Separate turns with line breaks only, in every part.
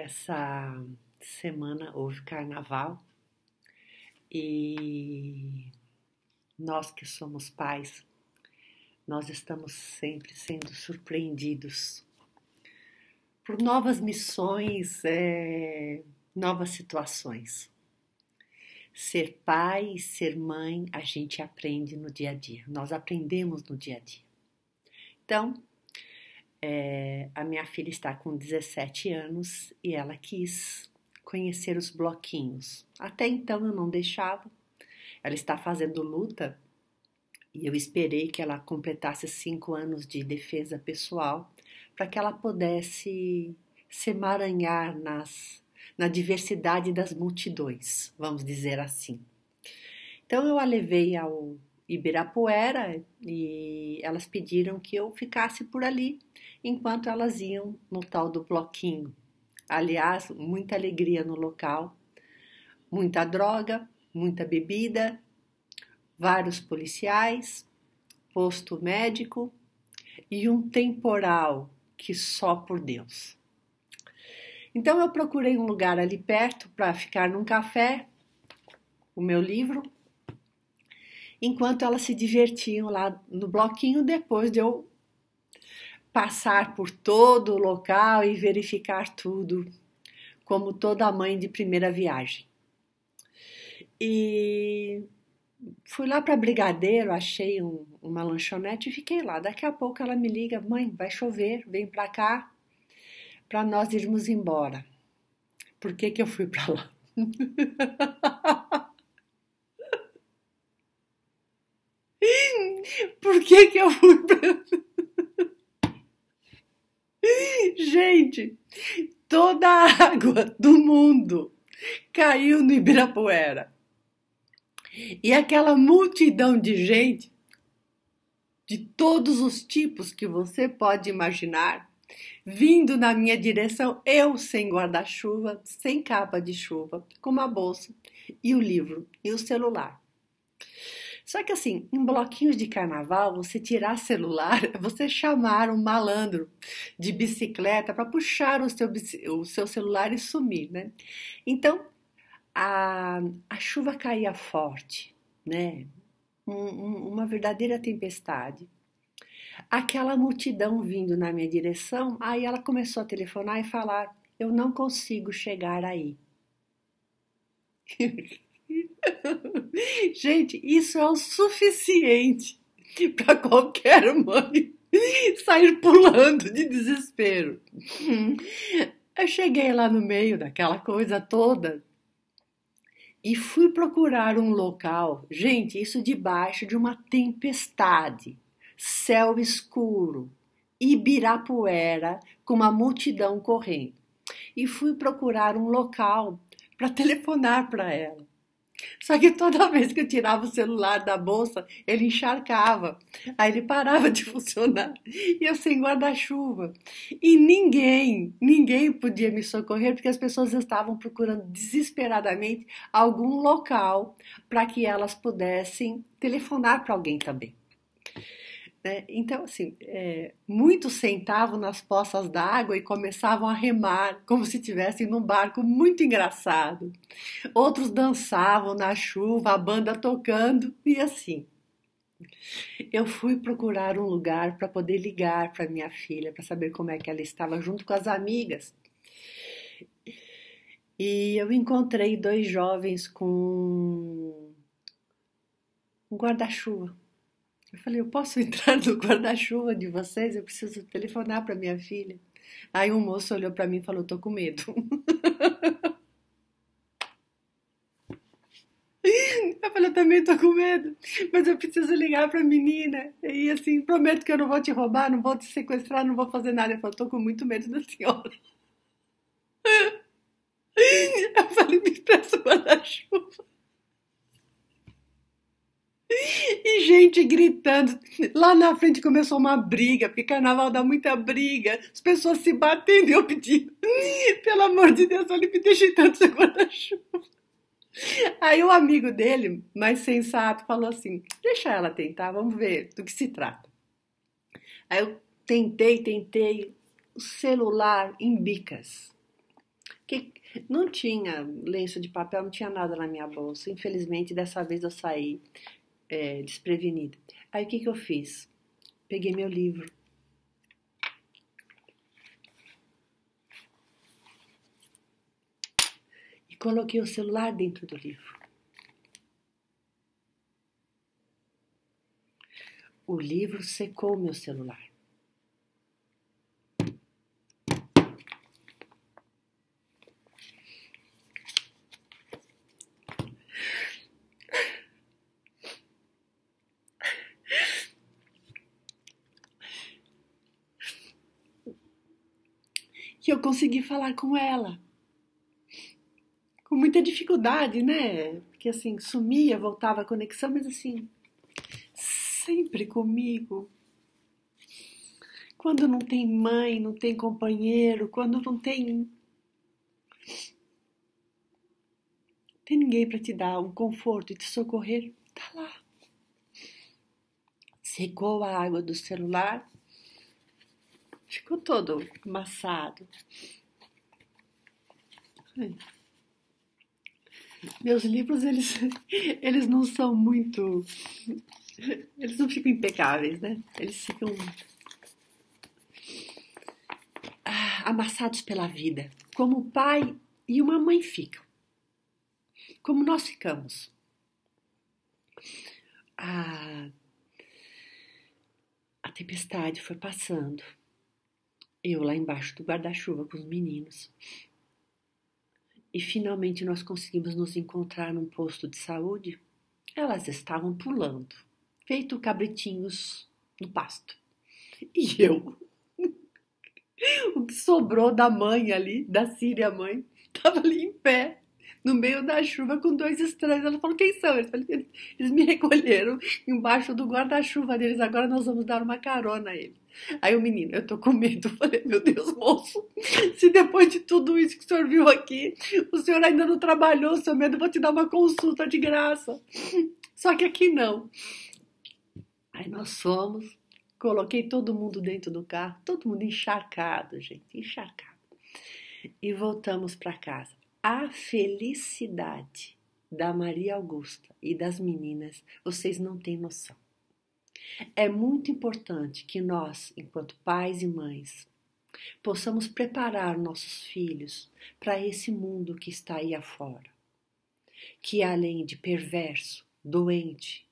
essa semana houve carnaval e nós que somos pais, nós estamos sempre sendo surpreendidos por novas missões, é, novas situações. Ser pai ser mãe, a gente aprende no dia a dia, nós aprendemos no dia a dia. Então, é, a minha filha está com 17 anos e ela quis conhecer os bloquinhos. Até então eu não deixava. Ela está fazendo luta e eu esperei que ela completasse cinco anos de defesa pessoal para que ela pudesse se emaranhar nas, na diversidade das multidões, vamos dizer assim. Então eu a levei ao Ibirapuera e elas pediram que eu ficasse por ali enquanto elas iam no tal do bloquinho. Aliás, muita alegria no local, muita droga, muita bebida, vários policiais, posto médico e um temporal que só por Deus. Então eu procurei um lugar ali perto para ficar num café, o meu livro enquanto elas se divertiam lá no bloquinho depois de eu passar por todo o local e verificar tudo, como toda mãe de primeira viagem. E fui lá para Brigadeiro, achei um, uma lanchonete e fiquei lá. Daqui a pouco ela me liga: mãe, vai chover, vem para cá para nós irmos embora. Por que, que eu fui para lá? que que eu fui pra... Gente, toda a água do mundo caiu no Ibirapuera. E aquela multidão de gente, de todos os tipos que você pode imaginar, vindo na minha direção, eu sem guarda-chuva, sem capa de chuva, com uma bolsa e o livro e o celular. Só que assim, em bloquinhos de carnaval, você tirar celular, você chamar um malandro de bicicleta para puxar o seu, o seu celular e sumir, né? Então, a, a chuva caía forte, né? Um, um, uma verdadeira tempestade. Aquela multidão vindo na minha direção, aí ela começou a telefonar e falar: Eu não consigo chegar aí. Gente, isso é o suficiente para qualquer mãe sair pulando de desespero. Eu cheguei lá no meio daquela coisa toda e fui procurar um local. Gente, isso debaixo de uma tempestade, céu escuro, Ibirapuera, com uma multidão correndo. E fui procurar um local para telefonar para ela. Só que toda vez que eu tirava o celular da bolsa, ele encharcava. Aí ele parava de funcionar. E eu sem guarda-chuva. E ninguém, ninguém podia me socorrer, porque as pessoas estavam procurando desesperadamente algum local para que elas pudessem telefonar para alguém também. Né? Então, assim, é, muitos sentavam nas poças d'água e começavam a remar, como se estivessem num barco muito engraçado. Outros dançavam na chuva, a banda tocando e assim. Eu fui procurar um lugar para poder ligar para minha filha, para saber como é que ela estava, junto com as amigas. E eu encontrei dois jovens com um guarda-chuva eu falei, eu posso entrar no guarda-chuva de vocês? Eu preciso telefonar para minha filha. Aí um moço olhou para mim e falou, tô com medo. Eu falei, eu também tô com medo, mas eu preciso ligar pra menina. E assim, prometo que eu não vou te roubar, não vou te sequestrar, não vou fazer nada. Eu falei, tô com muito medo da senhora. gente gritando. Lá na frente começou uma briga, porque carnaval dá muita briga. As pessoas se batendo e eu pedi, pelo amor de Deus, olha, me deixa tanto seu guarda-chuva. Aí o um amigo dele, mais sensato, falou assim, deixa ela tentar, vamos ver do que se trata. Aí eu tentei, tentei, o celular em bicas. Que não tinha lenço de papel, não tinha nada na minha bolsa. Infelizmente, dessa vez eu saí é, desprevenida. Aí o que, que eu fiz? Peguei meu livro. E coloquei o celular dentro do livro. O livro secou meu celular. que eu consegui falar com ela. Com muita dificuldade, né? Porque assim, sumia, voltava a conexão, mas assim, sempre comigo. Quando não tem mãe, não tem companheiro, quando não tem. Tem ninguém para te dar um conforto e te socorrer, tá lá. Secou a água do celular, Ficou todo amassado. Meus livros, eles, eles não são muito. Eles não ficam impecáveis, né? Eles ficam amassados pela vida, como o pai e uma mãe ficam, como nós ficamos. A, ah, a tempestade foi passando. Eu lá embaixo do guarda-chuva com os meninos. E finalmente nós conseguimos nos encontrar num posto de saúde. Elas estavam pulando, feito cabritinhos no pasto. E eu, o que sobrou da mãe ali, da Síria mãe, estava ali em pé, no meio da chuva, com dois estranhos. Ela falou: Quem são? Eles, eles me recolheram embaixo do guarda-chuva deles. Agora nós vamos dar uma carona a eles Aí o menino, eu tô com medo. Eu falei, meu Deus, moço, se depois de tudo isso que o senhor viu aqui, o senhor ainda não trabalhou, seu medo, eu vou te dar uma consulta de graça. Só que aqui não. Aí nós fomos, coloquei todo mundo dentro do carro, todo mundo encharcado, gente, encharcado. E voltamos para casa. A felicidade da Maria Augusta e das meninas, vocês não têm noção. É muito importante que nós, enquanto pais e mães, possamos preparar nossos filhos para esse mundo que está aí afora, que além de perverso, doente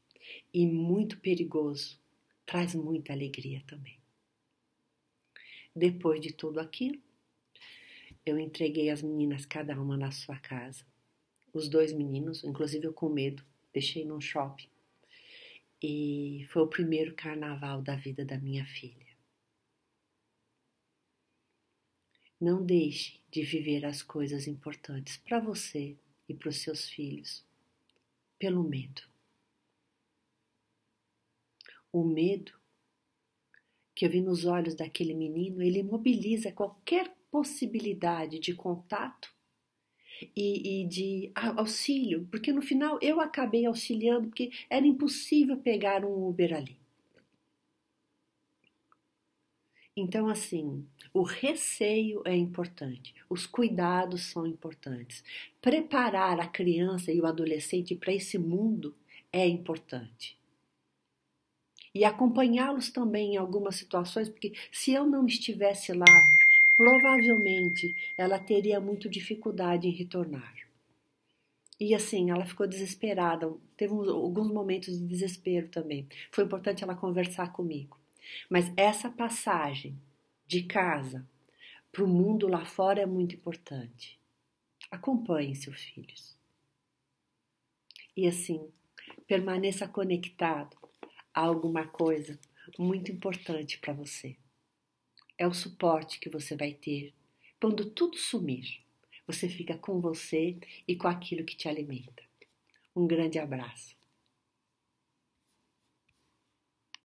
e muito perigoso, traz muita alegria também. Depois de tudo aquilo, eu entreguei as meninas, cada uma na sua casa. Os dois meninos, inclusive eu com medo, deixei num shopping e foi o primeiro carnaval da vida da minha filha. Não deixe de viver as coisas importantes para você e para os seus filhos pelo medo. O medo que eu vi nos olhos daquele menino, ele mobiliza qualquer possibilidade de contato e, e, de auxílio, porque no final eu acabei auxiliando, porque era impossível pegar um Uber ali. Então, assim, o receio é importante, os cuidados são importantes. Preparar a criança e o adolescente para esse mundo é importante. E acompanhá-los também em algumas situações, porque se eu não estivesse lá provavelmente ela teria muito dificuldade em retornar. E assim, ela ficou desesperada, teve alguns momentos de desespero também. Foi importante ela conversar comigo. Mas essa passagem de casa para o mundo lá fora é muito importante. Acompanhe seus filhos. E assim, permaneça conectado a alguma coisa muito importante para você é o suporte que você vai ter quando tudo sumir. Você fica com você e com aquilo que te alimenta. Um grande abraço.